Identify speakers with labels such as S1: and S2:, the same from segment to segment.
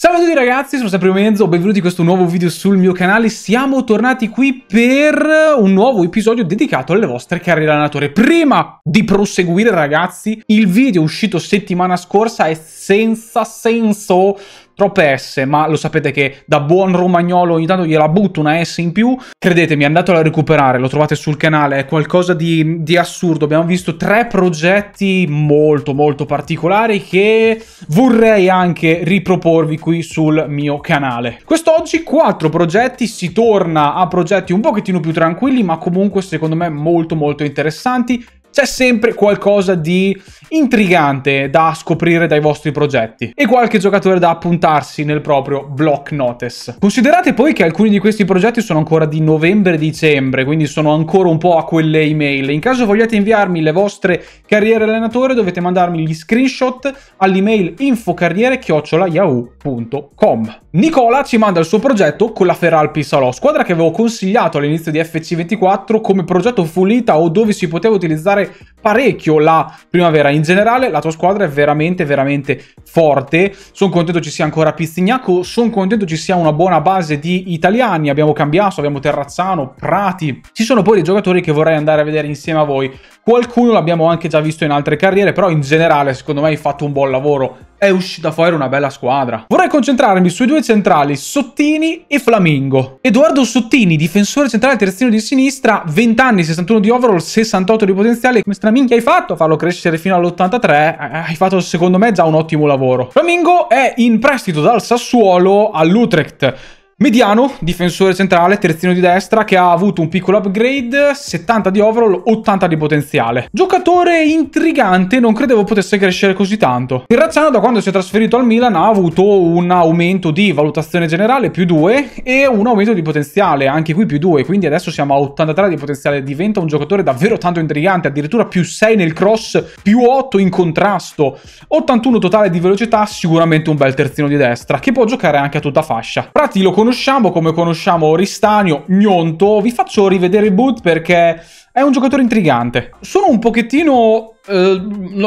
S1: Ciao a tutti ragazzi, sono sempre Mezzo, benvenuti in questo nuovo video sul mio canale. Siamo tornati qui per un nuovo episodio dedicato alle vostre carriere allenatore. Prima di proseguire ragazzi, il video uscito settimana scorsa è senza senso troppe S, ma lo sapete che da buon romagnolo ogni tanto gliela butto una S in più. Credetemi, andatelo a recuperare, lo trovate sul canale, è qualcosa di, di assurdo. Abbiamo visto tre progetti molto molto particolari che vorrei anche riproporvi qui sul mio canale. Quest'oggi quattro progetti, si torna a progetti un pochettino più tranquilli, ma comunque secondo me molto molto interessanti c'è sempre qualcosa di intrigante da scoprire dai vostri progetti e qualche giocatore da appuntarsi nel proprio block notice. Considerate poi che alcuni di questi progetti sono ancora di novembre-dicembre, e quindi sono ancora un po' a quelle email. In caso vogliate inviarmi le vostre carriere allenatore dovete mandarmi gli screenshot all'email infocarriere-yahoo.com. Nicola ci manda il suo progetto con la Feralpi Salò, squadra che avevo consigliato all'inizio di FC24 come progetto pulita o dove si poteva utilizzare parecchio la primavera in generale. La tua squadra è veramente, veramente forte. Sono contento ci sia ancora Pizzignaco. Sono contento ci sia una buona base di italiani. Abbiamo Cambiaso, abbiamo Terrazzano, Prati. Ci sono poi dei giocatori che vorrei andare a vedere insieme a voi. Qualcuno l'abbiamo anche già visto in altre carriere, però in generale, secondo me, hai fatto un buon lavoro è uscita fuori una bella squadra. Vorrei concentrarmi sui due centrali, Sottini e Flamingo. Edoardo Sottini, difensore centrale terzino di sinistra, 20 anni, 61 di overall, 68 di potenziale. Come straminchia hai fatto a farlo crescere fino all'83? Eh, hai fatto secondo me già un ottimo lavoro. Flamingo è in prestito dal Sassuolo all'Utrecht. Mediano, difensore centrale, terzino di destra, che ha avuto un piccolo upgrade, 70 di overall, 80 di potenziale. Giocatore intrigante, non credevo potesse crescere così tanto. Il Razzano da quando si è trasferito al Milan ha avuto un aumento di valutazione generale, più 2, e un aumento di potenziale, anche qui più 2, quindi adesso siamo a 83 di potenziale. Diventa un giocatore davvero tanto intrigante, addirittura più 6 nel cross, più 8 in contrasto. 81 totale di velocità, sicuramente un bel terzino di destra, che può giocare anche a tutta fascia. lo conosco conosciamo, come conosciamo Oristanio, Gnonto, vi faccio rivedere il boot perché è un giocatore intrigante. Sono un pochettino... Eh,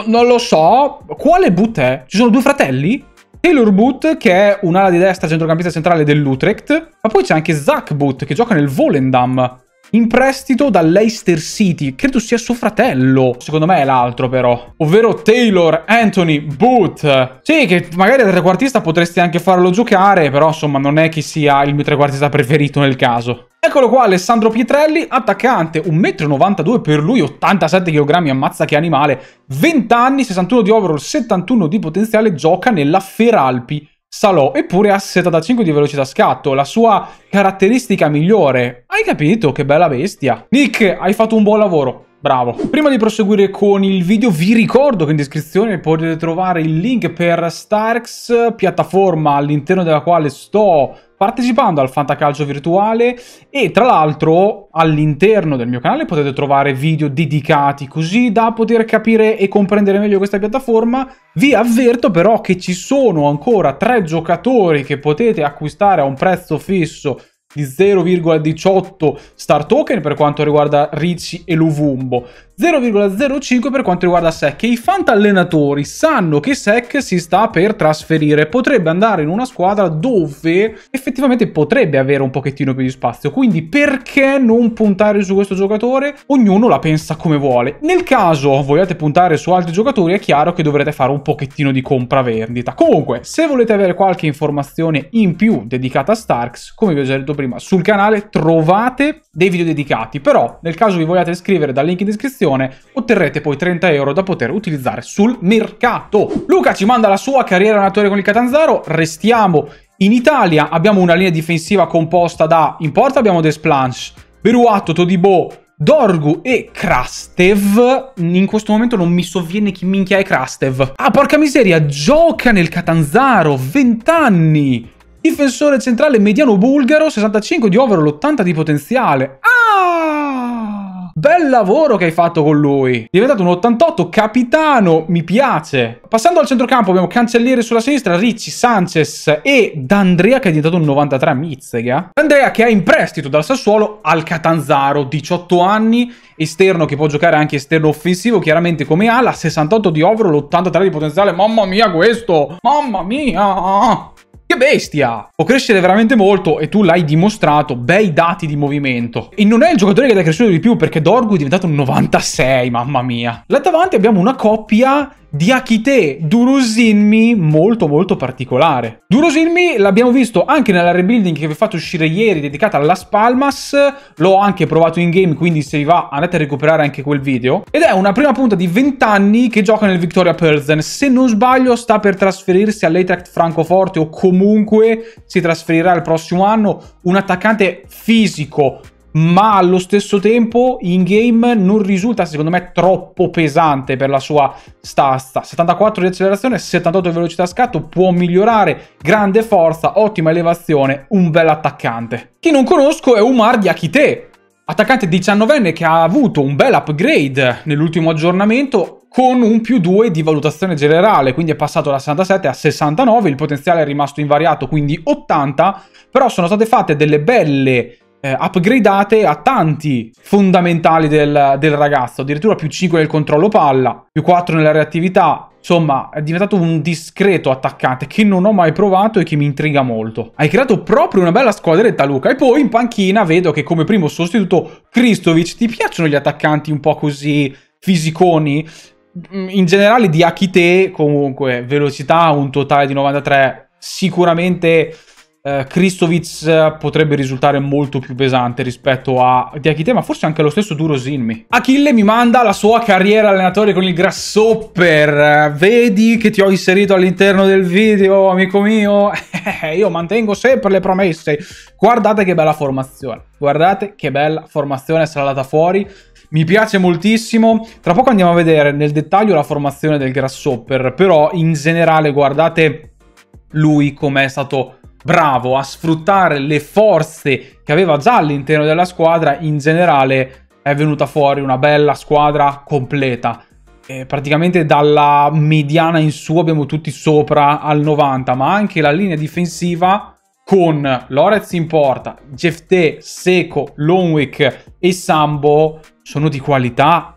S1: non lo so, quale boot è? Ci sono due fratelli? Taylor Boot, che è un'ala di destra centrocampista centrale dell'Utrecht, ma poi c'è anche Zach Boot, che gioca nel Volendam in prestito dall'Eister City. Credo sia suo fratello. Secondo me è l'altro però. Ovvero Taylor Anthony Booth. Sì, che magari da trequartista potresti anche farlo giocare, però insomma non è che sia il mio trequartista preferito nel caso. Eccolo qua Alessandro Pietrelli, attaccante, 1,92 m per lui, 87 kg, ammazza che animale, 20 anni, 61 di overall, 71 di potenziale, gioca nella Feralpi Salò, eppure ha 75 di velocità scatto, la sua caratteristica migliore. Hai capito? Che bella bestia. Nick, hai fatto un buon lavoro. Bravo. Prima di proseguire con il video vi ricordo che in descrizione potete trovare il link per Starks, piattaforma all'interno della quale sto partecipando al Fantacalcio virtuale e tra l'altro all'interno del mio canale potete trovare video dedicati così da poter capire e comprendere meglio questa piattaforma. Vi avverto però che ci sono ancora tre giocatori che potete acquistare a un prezzo fisso di 0,18 star token per quanto riguarda Ricci e Luvumbo, 0,05 per quanto riguarda SEC e i fantallenatori sanno che SEC si sta per trasferire, potrebbe andare in una squadra dove effettivamente potrebbe avere un pochettino più di spazio, quindi perché non puntare su questo giocatore? Ognuno la pensa come vuole. Nel caso vogliate puntare su altri giocatori è chiaro che dovrete fare un pochettino di compravendita. Comunque, se volete avere qualche informazione in più dedicata a Starks, come vi ho già detto prima, prima, sul canale trovate dei video dedicati, però nel caso vi vogliate iscrivere dal link in descrizione otterrete poi 30 euro da poter utilizzare sul mercato. Luca ci manda la sua carriera in con il Catanzaro, restiamo in Italia, abbiamo una linea difensiva composta da, in porta abbiamo Desplanche, Beruato, Todibo, Dorgu e Krastev. In questo momento non mi sovviene chi minchia è Krastev. Ah, porca miseria, gioca nel Catanzaro, 20 anni! Difensore centrale mediano bulgaro, 65 di overall, 80 di potenziale. Ah! Bel lavoro che hai fatto con lui. Diventato un 88, capitano, mi piace. Passando al centrocampo abbiamo Cancelliere sulla sinistra, Ricci, Sanchez e D'Andrea che è diventato un 93 Mizzega. D'Andrea che è in prestito dal Sassuolo al Catanzaro, 18 anni, esterno che può giocare anche esterno offensivo, chiaramente come ala, 68 di overall, 83 di potenziale. Mamma mia questo! Mamma mia! Che bestia! Può crescere veramente molto e tu l'hai dimostrato, bei dati di movimento. E non è il giocatore che ti è cresciuto di più perché Dorgu è diventato un 96, mamma mia. Là davanti abbiamo una coppia di Akite Durosinmi molto molto particolare. Durosinmi l'abbiamo visto anche nella rebuilding che vi ho fatto uscire ieri dedicata alla Spalmas, l'ho anche provato in game quindi se vi va andate a recuperare anche quel video ed è una prima punta di 20 anni che gioca nel Victoria Perzen, se non sbaglio sta per trasferirsi all'Eintracht Francoforte o comunque si trasferirà il prossimo anno, un attaccante fisico ma allo stesso tempo in game non risulta secondo me troppo pesante per la sua stazza 74 di accelerazione 78 di velocità scatto può migliorare grande forza ottima elevazione un bel attaccante chi non conosco è Umar Diakite attaccante 19enne che ha avuto un bel upgrade nell'ultimo aggiornamento con un più 2 di valutazione generale, quindi è passato da 67 a 69, il potenziale è rimasto invariato, quindi 80, però sono state fatte delle belle eh, upgradeate a tanti fondamentali del, del ragazzo, addirittura più 5 nel controllo palla, più 4 nella reattività, Insomma, è diventato un discreto attaccante che non ho mai provato e che mi intriga molto. Hai creato proprio una bella squadretta, Luca. E poi in panchina vedo che come primo sostituto Kristovic ti piacciono gli attaccanti un po' così fisiconi? Mm, in generale di Akite, comunque, velocità un totale di 93, sicuramente eh, Kristovic eh, potrebbe risultare molto più pesante rispetto a Diakite, ma forse anche lo stesso Duro Zinmi. Achille mi manda la sua carriera allenatore con il Grasshopper. Vedi che ti ho inserito all'interno del video, amico mio. Eh, io mantengo sempre le promesse. Guardate che bella formazione. Guardate che bella formazione salata fuori mi piace moltissimo. Tra poco andiamo a vedere nel dettaglio la formazione del Grasshopper, però in generale guardate lui com'è stato bravo a sfruttare le forze che aveva già all'interno della squadra, in generale è venuta fuori una bella squadra completa. E praticamente dalla mediana in su abbiamo tutti sopra al 90, ma anche la linea difensiva con Lorez in porta, Jefte, Seco, Longwick e Sambo sono di qualità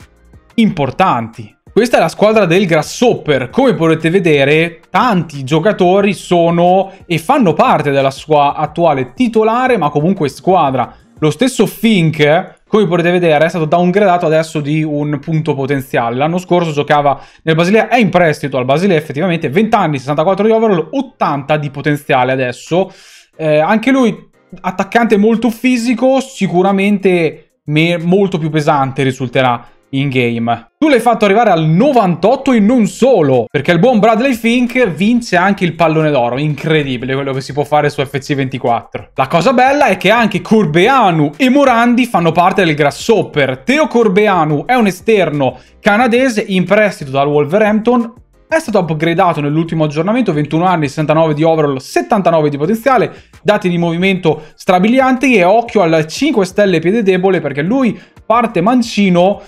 S1: importanti. Questa è la squadra del Grasshopper. Come potete vedere, tanti giocatori sono e fanno parte della sua attuale titolare, ma comunque squadra. Lo stesso Fink, come potete vedere, è stato downgradato adesso di un punto potenziale. L'anno scorso giocava nel Basilea, è in prestito al Basilea effettivamente, 20 anni, 64 di overall, 80 di potenziale adesso. Eh, anche lui attaccante molto fisico, sicuramente molto più pesante risulterà in game. Tu l'hai fatto arrivare al 98 e non solo, perché il buon Bradley Fink vince anche il pallone d'oro, incredibile quello che si può fare su FC24. La cosa bella è che anche Corbeanu e Morandi fanno parte del Grasshopper. Teo Corbeanu è un esterno canadese in prestito dal Wolverhampton, è stato upgradato nell'ultimo aggiornamento, 21 anni, 69 di overall, 79 di potenziale, dati di movimento strabilianti e occhio al 5 stelle piede debole perché lui parte mancino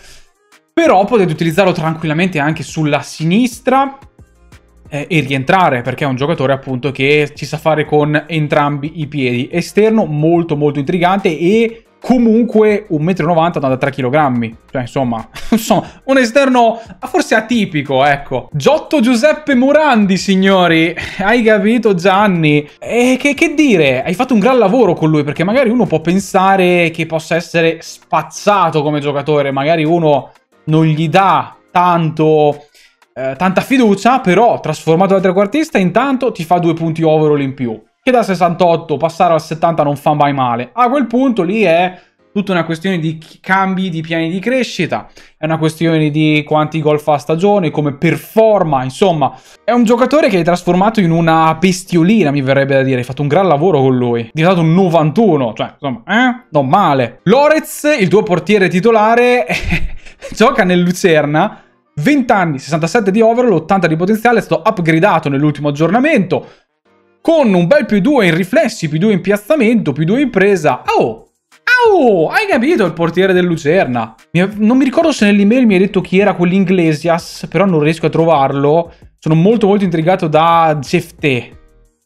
S1: però potete utilizzarlo tranquillamente anche sulla sinistra eh, e rientrare perché è un giocatore appunto che ci sa fare con entrambi i piedi esterno molto molto intrigante e comunque 1,90 m 3 kg cioè insomma, insomma un esterno forse atipico ecco Giotto Giuseppe Morandi signori hai capito Gianni e che, che dire hai fatto un gran lavoro con lui perché magari uno può pensare che possa essere spazzato come giocatore magari uno non gli dà tanto, eh, tanta fiducia, però trasformato da trequartista intanto ti fa due punti overall in più, che da 68 passare al 70 non fa mai male. A quel punto lì è tutta una questione di cambi di piani di crescita, è una questione di quanti gol fa a stagione, come performa, insomma. È un giocatore che è trasformato in una bestiolina, mi verrebbe da dire. Hai fatto un gran lavoro con lui. È diventato un 91, cioè, insomma, eh? Non male. Lorez, il tuo portiere titolare... gioca nel Lucerna, 20 anni, 67 di overall, 80 di potenziale, è stato upgradato nell'ultimo aggiornamento, con un bel più 2 in riflessi, più 2 in piazzamento, più 2 in presa. Oh! Au! Hai capito il portiere del Lucerna? non mi ricordo se nell'email mi hai detto chi era quell'Inglesias, però non riesco a trovarlo. Sono molto molto intrigato da Jefte,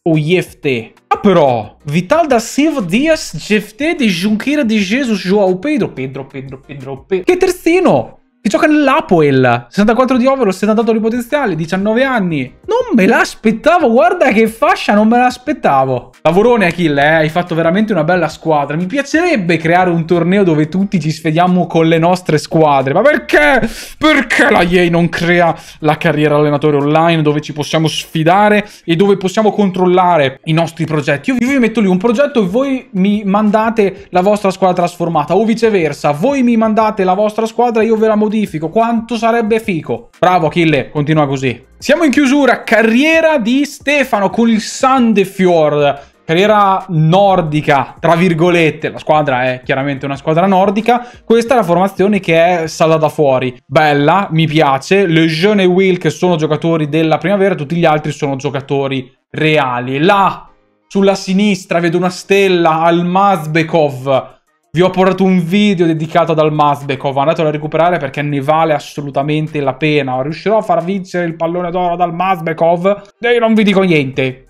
S1: O IFT? Ah, pera, Vital da Silva Dias, GFT de Junqueira de Jesus João Pedro. Pedro, Pedro, Pedro, Pedro. Que terceiro? Che gioca nell'Apoel. 64 di overall, 78 di potenziale, 19 anni. Non me l'aspettavo, guarda che fascia, non me l'aspettavo. Lavorone Achille, eh? hai fatto veramente una bella squadra. Mi piacerebbe creare un torneo dove tutti ci sfediamo con le nostre squadre. Ma perché? Perché la EA non crea la carriera allenatore online dove ci possiamo sfidare e dove possiamo controllare i nostri progetti? Io vi metto lì un progetto e voi mi mandate la vostra squadra trasformata o viceversa. Voi mi mandate la vostra squadra e io ve la modifico modifico, quanto sarebbe fico. Bravo Achille, continua così. Siamo in chiusura, carriera di Stefano con il Sandefjord carriera nordica, tra virgolette, la squadra è chiaramente una squadra nordica, questa è la formazione che è salda fuori, bella, mi piace, Le e Will che sono giocatori della primavera, tutti gli altri sono giocatori reali. Là, sulla sinistra, vedo una stella al Mazbekov, vi ho portato un video dedicato ad Almasbekov, andatelo a recuperare perché ne vale assolutamente la pena. Riuscirò a far vincere il pallone d'oro ad E Io eh, non vi dico niente.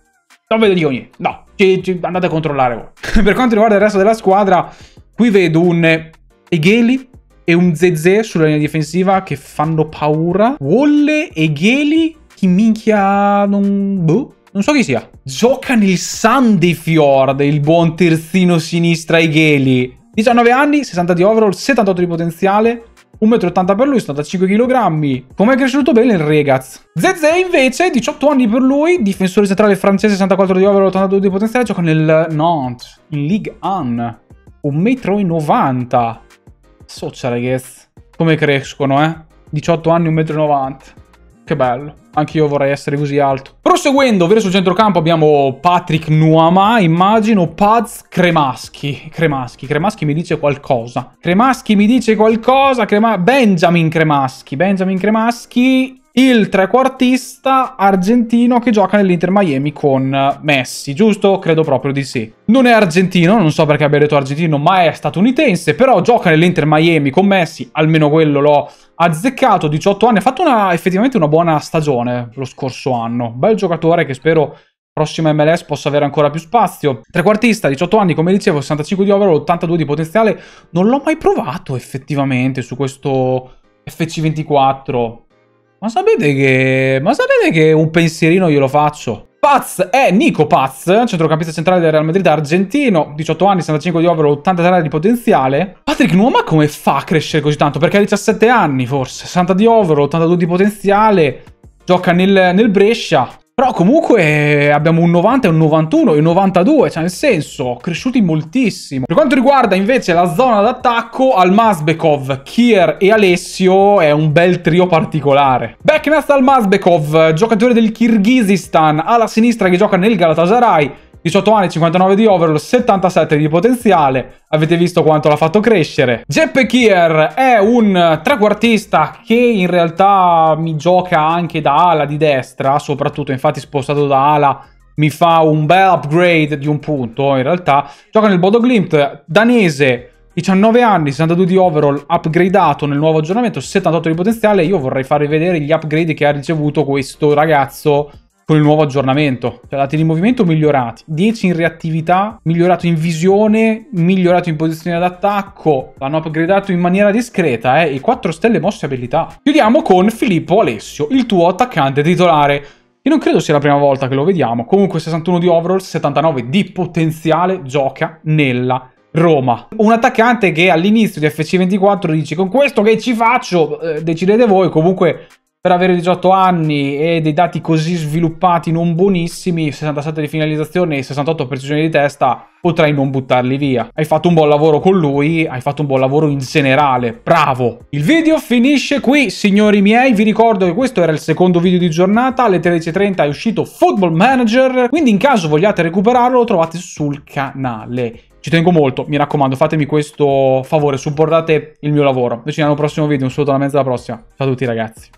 S1: Non vedo lo niente. No, ci, ci, andate a controllare voi. per quanto riguarda il resto della squadra, qui vedo un Egeli e un Zezze sulla linea difensiva che fanno paura. Wolle, Egeli, chi minchia... Non... Boh. Non so chi sia. Gioca nel Sandy Fjord, il buon terzino sinistra Egeli. 19 anni, 60 di overall, 78 di potenziale, 1,80 m per lui, 75 kg. Come è cresciuto bene il Regaz. Zezé invece, 18 anni per lui, difensore centrale francese, 64 di overall, 82 di potenziale, gioca nel Nantes, in Ligue 1. 1,90 m. Soccia, ragazzi. Come crescono, eh? 18 anni, 1,90 m. Che bello. io vorrei essere così alto. Proseguendo, verso il centrocampo abbiamo Patrick Nuama, immagino Paz Cremaschi. Cremaschi, Cremaschi mi dice qualcosa. Cremaschi mi dice qualcosa, Crema... Benjamin Cremaschi, Benjamin Cremaschi il trequartista argentino che gioca nell'Inter Miami con Messi, giusto? Credo proprio di sì. Non è argentino, non so perché abbia detto argentino, ma è statunitense, però gioca nell'Inter Miami con Messi, almeno quello l'ho azzeccato 18 anni, ha fatto una, effettivamente una buona stagione lo scorso anno, bel giocatore che spero prossima MLS possa avere ancora più spazio. Trequartista, 18 anni, come dicevo, 65 di overall, 82 di potenziale, non l'ho mai provato effettivamente su questo FC24. Ma sapete che... ma sapete che un pensierino glielo faccio? Paz è Nico Paz, centrocampista centrale del Real Madrid argentino, 18 anni, 65 di over, 83 di potenziale. Patrick Nuoma come fa a crescere così tanto? Perché ha 17 anni forse, 60 di over, 82 di potenziale, gioca nel, nel Brescia, però comunque eh, abbiamo un 90 e un 91 e un 92, cioè nel senso, cresciuti moltissimo. Per quanto riguarda invece la zona d'attacco, Almazbekov, Kier e Alessio è un bel trio particolare. Beknast Almazbekov, giocatore del Kirghizistan, alla sinistra che gioca nel Galatasaray, 18 anni, 59 di overall, 77 di potenziale. Avete visto quanto l'ha fatto crescere. Jeppe Kier è un trequartista che in realtà mi gioca anche da ala di destra, soprattutto infatti spostato da ala mi fa un bel upgrade di un punto in realtà. Gioca nel Bodo Glimt, danese, 19 anni, 62 di overall, upgradato nel nuovo aggiornamento, 78 di potenziale. Io vorrei farvi vedere gli upgrade che ha ricevuto questo ragazzo con il nuovo aggiornamento. Cioè, dati di movimento migliorati, 10 in reattività, migliorato in visione, migliorato in posizione d'attacco, l'hanno upgradato in maniera discreta, eh, e 4 stelle mosse abilità. Chiudiamo con Filippo Alessio, il tuo attaccante titolare. Io non credo sia la prima volta che lo vediamo, comunque 61 di overall, 79 di potenziale, gioca nella Roma. Un attaccante che all'inizio di FC24 dice con questo che ci faccio, eh, decidete voi, comunque per avere 18 anni e dei dati così sviluppati non buonissimi, 67 di finalizzazione e 68 precisione di testa, potrai non buttarli via. Hai fatto un buon lavoro con lui, hai fatto un buon lavoro in generale, bravo! Il video finisce qui, signori miei, vi ricordo che questo era il secondo video di giornata, alle 13.30 è uscito Football Manager, quindi in caso vogliate recuperarlo lo trovate sul canale ci tengo molto, mi raccomando, fatemi questo favore, supportate il mio lavoro. Ci vediamo al prossimo video, un saluto alla mezza alla prossima. Ciao a tutti ragazzi.